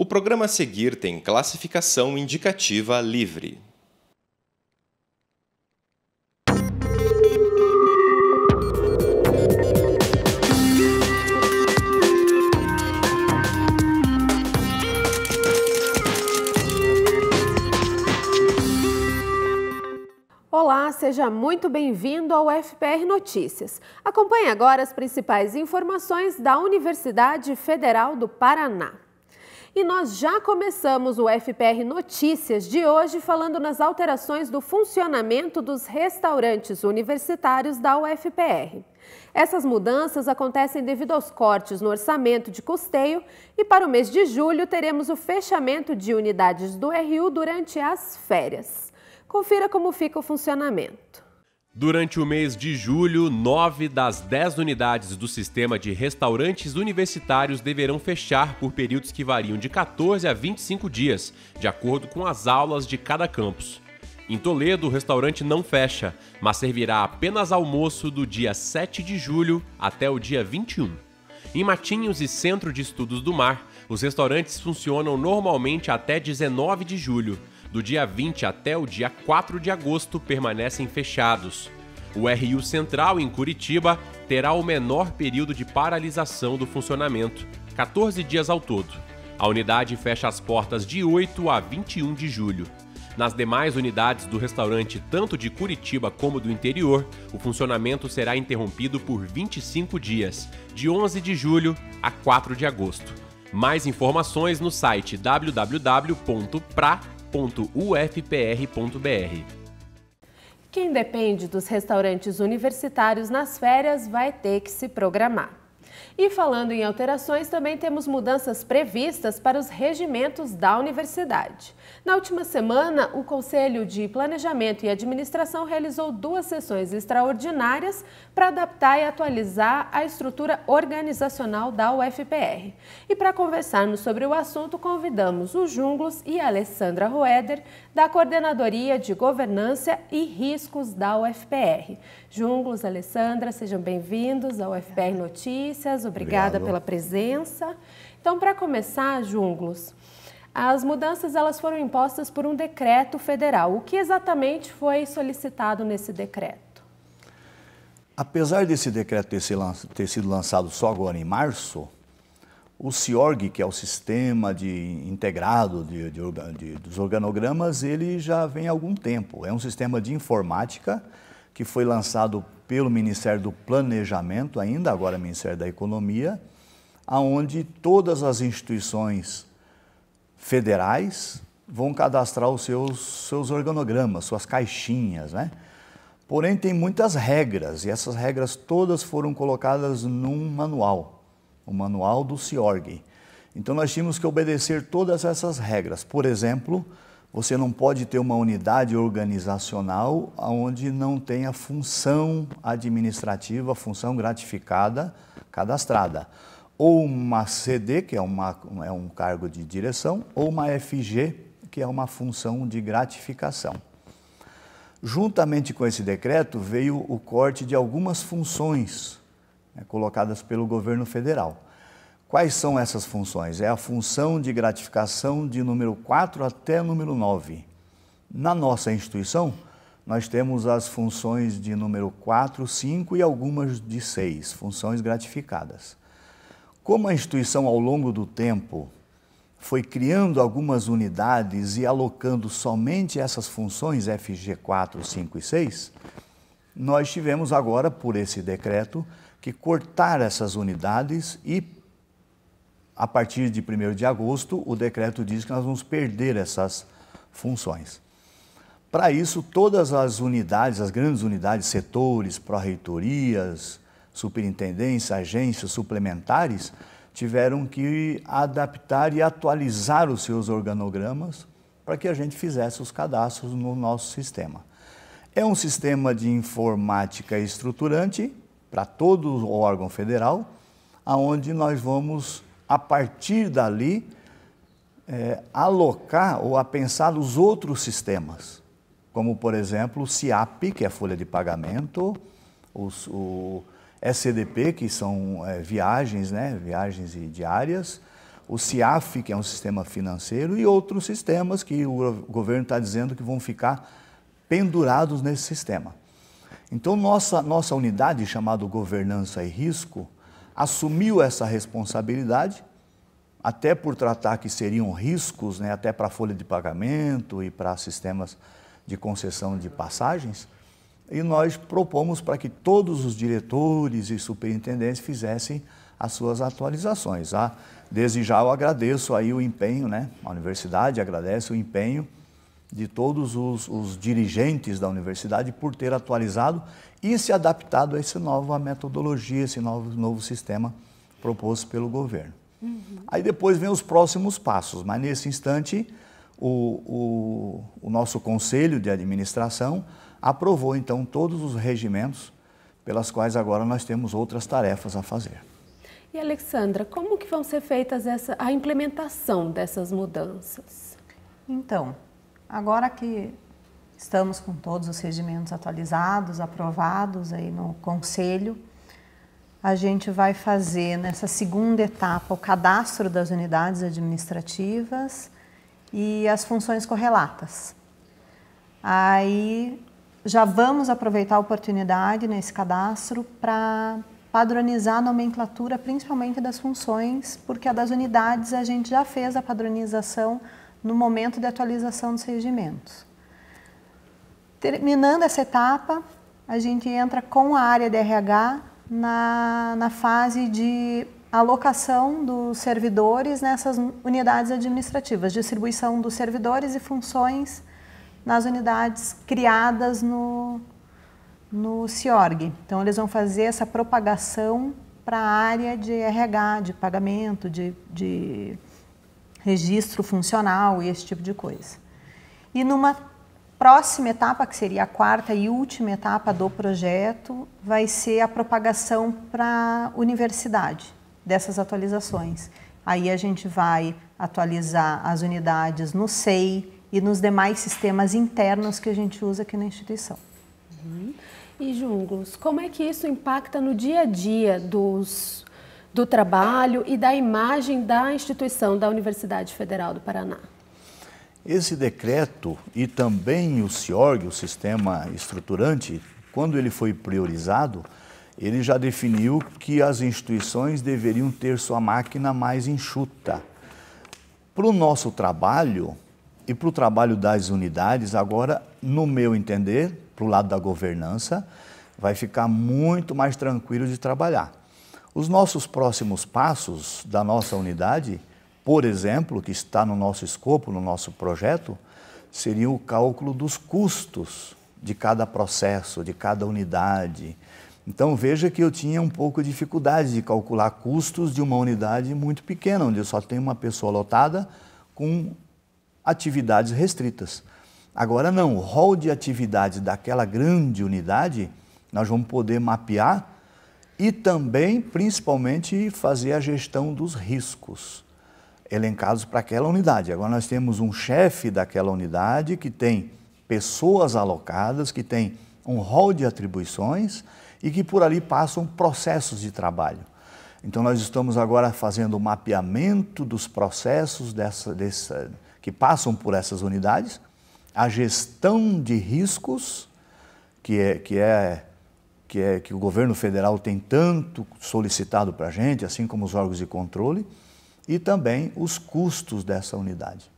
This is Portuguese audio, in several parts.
O programa a seguir tem classificação indicativa livre. Olá, seja muito bem-vindo ao FPR Notícias. Acompanhe agora as principais informações da Universidade Federal do Paraná. E nós já começamos o FPR Notícias de hoje falando nas alterações do funcionamento dos restaurantes universitários da UFPR. Essas mudanças acontecem devido aos cortes no orçamento de custeio e para o mês de julho teremos o fechamento de unidades do RU durante as férias. Confira como fica o funcionamento. Durante o mês de julho, nove das dez unidades do sistema de restaurantes universitários deverão fechar por períodos que variam de 14 a 25 dias, de acordo com as aulas de cada campus. Em Toledo, o restaurante não fecha, mas servirá apenas almoço do dia 7 de julho até o dia 21. Em Matinhos e Centro de Estudos do Mar, os restaurantes funcionam normalmente até 19 de julho, do dia 20 até o dia 4 de agosto permanecem fechados. O RU Central, em Curitiba, terá o menor período de paralisação do funcionamento, 14 dias ao todo. A unidade fecha as portas de 8 a 21 de julho. Nas demais unidades do restaurante, tanto de Curitiba como do interior, o funcionamento será interrompido por 25 dias, de 11 de julho a 4 de agosto. Mais informações no site www.pra.com www.ufpr.br. Quem depende dos restaurantes universitários nas férias vai ter que se programar. E falando em alterações, também temos mudanças previstas para os regimentos da universidade. Na última semana, o Conselho de Planejamento e Administração realizou duas sessões extraordinárias para adaptar e atualizar a estrutura organizacional da UFPR. E para conversarmos sobre o assunto, convidamos o Junglos e a Alessandra Roeder, da Coordenadoria de Governança e Riscos da UFPR. Junglos, Alessandra, sejam bem-vindos ao UFPR Notícias. Obrigada Obrigado. pela presença. Então, para começar, Junglos, as mudanças elas foram impostas por um decreto federal. O que exatamente foi solicitado nesse decreto? Apesar desse decreto ter sido lançado só agora em março, o CIORG, que é o Sistema de Integrado de, de, de, dos Organogramas, ele já vem há algum tempo. É um sistema de informática que foi lançado pelo Ministério do Planejamento, ainda agora Ministério da Economia, aonde todas as instituições federais vão cadastrar os seus, seus organogramas, suas caixinhas, né? Porém, tem muitas regras e essas regras todas foram colocadas num manual, o manual do CIORG. Então, nós tínhamos que obedecer todas essas regras. Por exemplo, você não pode ter uma unidade organizacional onde não tenha função administrativa, função gratificada cadastrada. Ou uma CD, que é, uma, é um cargo de direção, ou uma FG, que é uma função de gratificação. Juntamente com esse decreto veio o corte de algumas funções né, colocadas pelo governo federal. Quais são essas funções? É a função de gratificação de número 4 até número 9. Na nossa instituição, nós temos as funções de número 4, 5 e algumas de 6, funções gratificadas. Como a instituição, ao longo do tempo, foi criando algumas unidades e alocando somente essas funções FG4, 5 e 6, nós tivemos agora, por esse decreto, que cortar essas unidades e a partir de 1 de agosto, o decreto diz que nós vamos perder essas funções. Para isso, todas as unidades, as grandes unidades, setores, pró-reitorias, superintendências, agências suplementares, tiveram que adaptar e atualizar os seus organogramas para que a gente fizesse os cadastros no nosso sistema. É um sistema de informática estruturante para todo o órgão federal, aonde nós vamos a partir dali, é, alocar ou a pensar os outros sistemas, como, por exemplo, o CIAP, que é a folha de pagamento, os, o SDP, que são é, viagens, né, viagens diárias, o CIAF, que é um sistema financeiro, e outros sistemas que o governo está dizendo que vão ficar pendurados nesse sistema. Então, nossa, nossa unidade, chamada Governança e Risco, assumiu essa responsabilidade, até por tratar que seriam riscos, né, até para a folha de pagamento e para sistemas de concessão de passagens, e nós propomos para que todos os diretores e superintendentes fizessem as suas atualizações. Ah, desde já eu agradeço aí o empenho, né? a universidade agradece o empenho de todos os, os, dirigentes da universidade por ter atualizado e se adaptado a essa nova metodologia, esse novo, novo sistema proposto pelo governo. Uhum. Aí depois vem os próximos passos, mas nesse instante o, o, o nosso conselho de administração aprovou então todos os regimentos pelas quais agora nós temos outras tarefas a fazer. E Alexandra, como que vão ser feitas essa, a implementação dessas mudanças? Então, Agora que estamos com todos os regimentos atualizados, aprovados aí no Conselho, a gente vai fazer nessa segunda etapa o cadastro das unidades administrativas e as funções correlatas. Aí já vamos aproveitar a oportunidade nesse cadastro para padronizar a nomenclatura, principalmente das funções, porque a das unidades a gente já fez a padronização no momento de atualização dos regimentos. Terminando essa etapa, a gente entra com a área de RH na, na fase de alocação dos servidores nessas unidades administrativas, distribuição dos servidores e funções nas unidades criadas no, no CIORG. Então, eles vão fazer essa propagação para a área de RH, de pagamento, de, de registro funcional e esse tipo de coisa. E numa próxima etapa, que seria a quarta e última etapa do projeto, vai ser a propagação para a universidade dessas atualizações. Aí a gente vai atualizar as unidades no SEI e nos demais sistemas internos que a gente usa aqui na instituição. Uhum. E Junglos, como é que isso impacta no dia a dia dos do trabalho e da imagem da instituição da Universidade Federal do Paraná. Esse decreto e também o CIORG, o Sistema Estruturante, quando ele foi priorizado, ele já definiu que as instituições deveriam ter sua máquina mais enxuta. Para o nosso trabalho e para o trabalho das unidades, agora, no meu entender, para o lado da governança, vai ficar muito mais tranquilo de trabalhar. Os nossos próximos passos da nossa unidade, por exemplo, que está no nosso escopo, no nosso projeto, seria o cálculo dos custos de cada processo, de cada unidade. Então veja que eu tinha um pouco de dificuldade de calcular custos de uma unidade muito pequena, onde eu só tenho uma pessoa lotada com atividades restritas. Agora não, o rol de atividades daquela grande unidade, nós vamos poder mapear e também, principalmente, fazer a gestão dos riscos elencados para aquela unidade. Agora nós temos um chefe daquela unidade que tem pessoas alocadas, que tem um rol de atribuições e que por ali passam processos de trabalho. Então nós estamos agora fazendo o mapeamento dos processos dessa, dessa, que passam por essas unidades, a gestão de riscos, que é, que é que, é, que o governo federal tem tanto solicitado para a gente, assim como os órgãos de controle, e também os custos dessa unidade.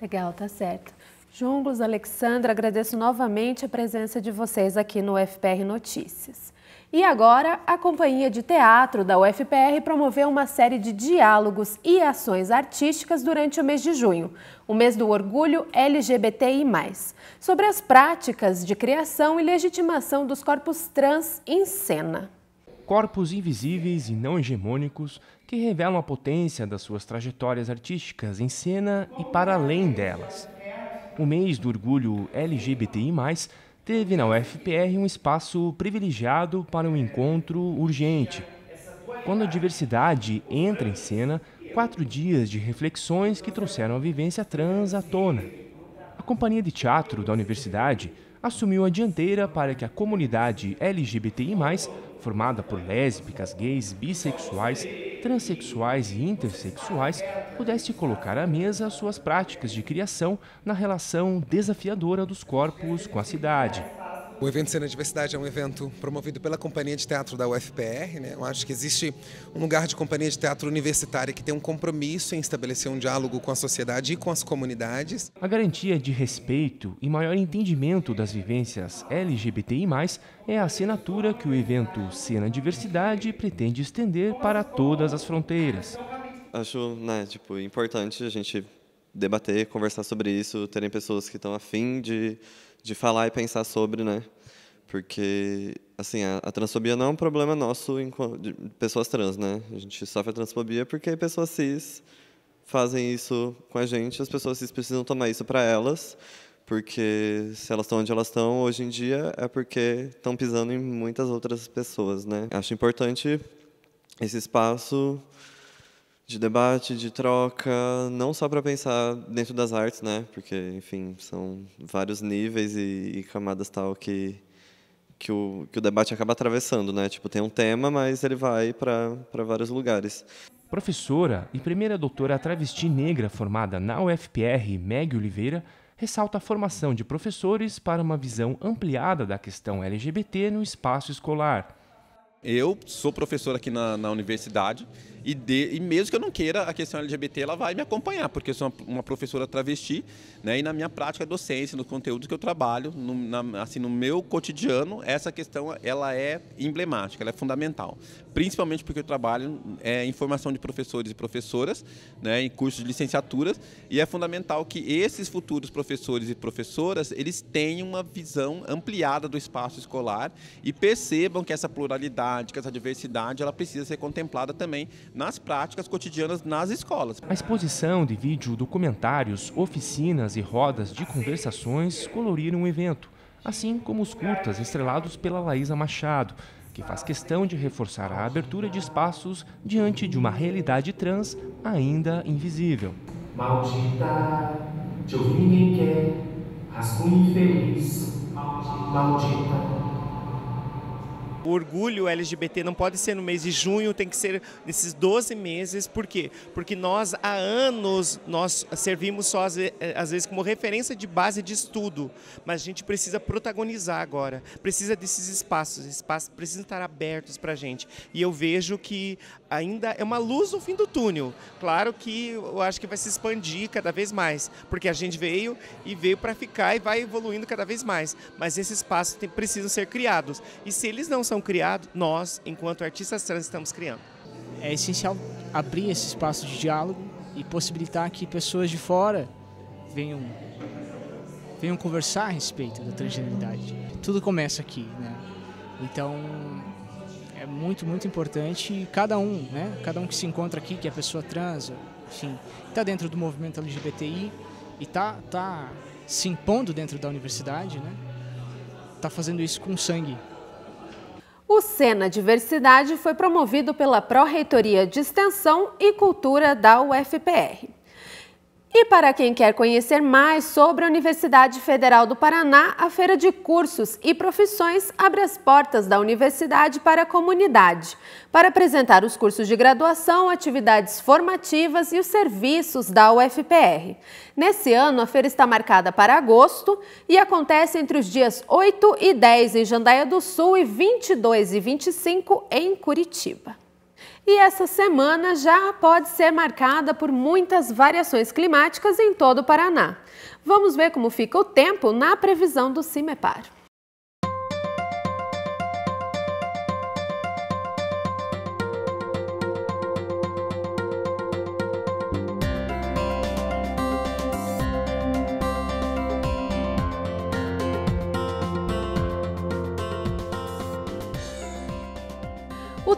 Legal, tá certo. Junglos, Alexandra, agradeço novamente a presença de vocês aqui no FPR Notícias. E agora, a Companhia de Teatro da UFPR promoveu uma série de diálogos e ações artísticas durante o mês de junho, o mês do orgulho LGBTI+, sobre as práticas de criação e legitimação dos corpos trans em cena. Corpos invisíveis e não hegemônicos que revelam a potência das suas trajetórias artísticas em cena e para além delas. O mês do orgulho LGBTI+, teve na UFPR um espaço privilegiado para um encontro urgente. Quando a diversidade entra em cena, quatro dias de reflexões que trouxeram a vivência trans à tona. A companhia de teatro da universidade assumiu a dianteira para que a comunidade LGBTI, formada por lésbicas, gays, bissexuais, transsexuais e intersexuais pudesse colocar à mesa suas práticas de criação na relação desafiadora dos corpos com a cidade. O evento Cena Diversidade é um evento promovido pela Companhia de Teatro da UFPR. Né? Eu acho que existe um lugar de companhia de teatro universitária que tem um compromisso em estabelecer um diálogo com a sociedade e com as comunidades. A garantia de respeito e maior entendimento das vivências LGBTI+, é a assinatura que o evento Cena Diversidade pretende estender para todas as fronteiras. Acho né, tipo, importante a gente debater, conversar sobre isso, terem pessoas que estão afim de de falar e pensar sobre, né? Porque, assim, a, a transfobia não é um problema nosso em, de pessoas trans, né? A gente sofre a transfobia porque pessoas cis fazem isso com a gente, as pessoas cis precisam tomar isso para elas, porque se elas estão onde elas estão hoje em dia é porque estão pisando em muitas outras pessoas, né? Acho importante esse espaço de debate, de troca, não só para pensar dentro das artes, né? Porque, enfim, são vários níveis e, e, camadas tal que que o, que o debate acaba atravessando, né? Tipo, tem um tema, mas ele vai para vários lugares. Professora e primeira doutora travesti negra formada na UFPR, Meg Oliveira, ressalta a formação de professores para uma visão ampliada da questão LGBT no espaço escolar. Eu sou professor aqui na, na universidade e, de, e, mesmo que eu não queira, a questão LGBT ela vai me acompanhar, porque eu sou uma, uma professora travesti, né? E na minha prática é docência, no conteúdo que eu trabalho, no, na, assim, no meu cotidiano, essa questão ela é emblemática, ela é fundamental. Principalmente porque eu trabalho é, em formação de professores e professoras, né? Em cursos de licenciaturas, e é fundamental que esses futuros professores e professoras, eles tenham uma visão ampliada do espaço escolar e percebam que essa pluralidade, que essa diversidade, ela precisa ser contemplada também nas práticas cotidianas nas escolas. A exposição de vídeo, documentários, oficinas e rodas de conversações coloriram o evento, assim como os curtas estrelados pela Laísa Machado, que faz questão de reforçar a abertura de espaços diante de uma realidade trans ainda invisível. Maldita, te ouvir ninguém quer, rascunho infeliz, maldita. maldita. O orgulho LGBT não pode ser no mês de junho, tem que ser nesses 12 meses. Por quê? Porque nós, há anos, nós servimos só eh, às vezes como referência de base de estudo, mas a gente precisa protagonizar agora, precisa desses espaços, espaços precisam estar abertos para a gente. E eu vejo que ainda é uma luz no fim do túnel. Claro que eu acho que vai se expandir cada vez mais, porque a gente veio e veio para ficar e vai evoluindo cada vez mais. Mas esses espaços precisam ser criados. E se eles não são criados, nós, enquanto artistas trans, estamos criando. É essencial abrir esse espaço de diálogo e possibilitar que pessoas de fora venham, venham conversar a respeito da transgeneridade. Tudo começa aqui, né? Então, é muito, muito importante cada um, né? Cada um que se encontra aqui, que é pessoa trans, enfim, está dentro do movimento LGBTI e tá, tá se impondo dentro da universidade, né? Tá fazendo isso com sangue, o Sena Diversidade foi promovido pela Pró-Reitoria de Extensão e Cultura da UFPR. E para quem quer conhecer mais sobre a Universidade Federal do Paraná, a Feira de Cursos e Profissões abre as portas da universidade para a comunidade, para apresentar os cursos de graduação, atividades formativas e os serviços da UFPR. Nesse ano, a feira está marcada para agosto e acontece entre os dias 8 e 10 em Jandaia do Sul e 22 e 25 em Curitiba. E essa semana já pode ser marcada por muitas variações climáticas em todo o Paraná. Vamos ver como fica o tempo na previsão do CIMEPAR.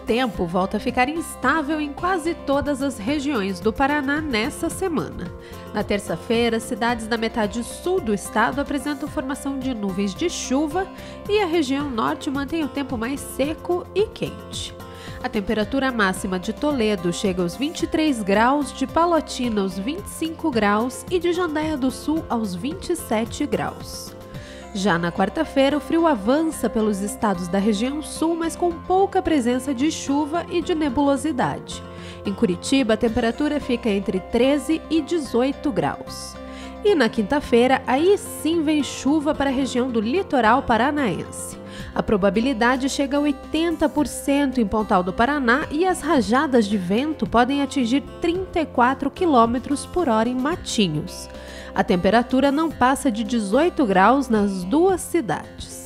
tempo volta a ficar instável em quase todas as regiões do Paraná nesta semana. Na terça-feira, cidades da metade sul do estado apresentam formação de nuvens de chuva e a região norte mantém o tempo mais seco e quente. A temperatura máxima de Toledo chega aos 23 graus, de Palotina aos 25 graus e de Jandaia do Sul aos 27 graus. Já na quarta-feira, o frio avança pelos estados da região sul, mas com pouca presença de chuva e de nebulosidade. Em Curitiba, a temperatura fica entre 13 e 18 graus. E na quinta-feira, aí sim vem chuva para a região do litoral paranaense. A probabilidade chega a 80% em Pontal do Paraná e as rajadas de vento podem atingir 34 km por hora em Matinhos. A temperatura não passa de 18 graus nas duas cidades.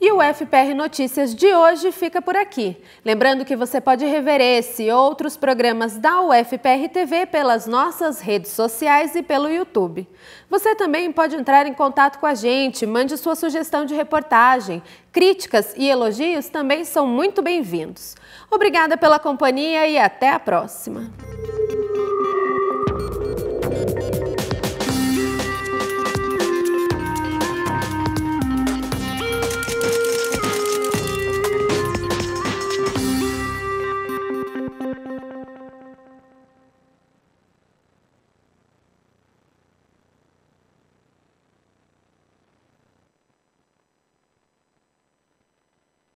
E o FPR Notícias de hoje fica por aqui. Lembrando que você pode rever esse e outros programas da UFPR TV pelas nossas redes sociais e pelo YouTube. Você também pode entrar em contato com a gente, mande sua sugestão de reportagem. Críticas e elogios também são muito bem-vindos. Obrigada pela companhia e até a próxima.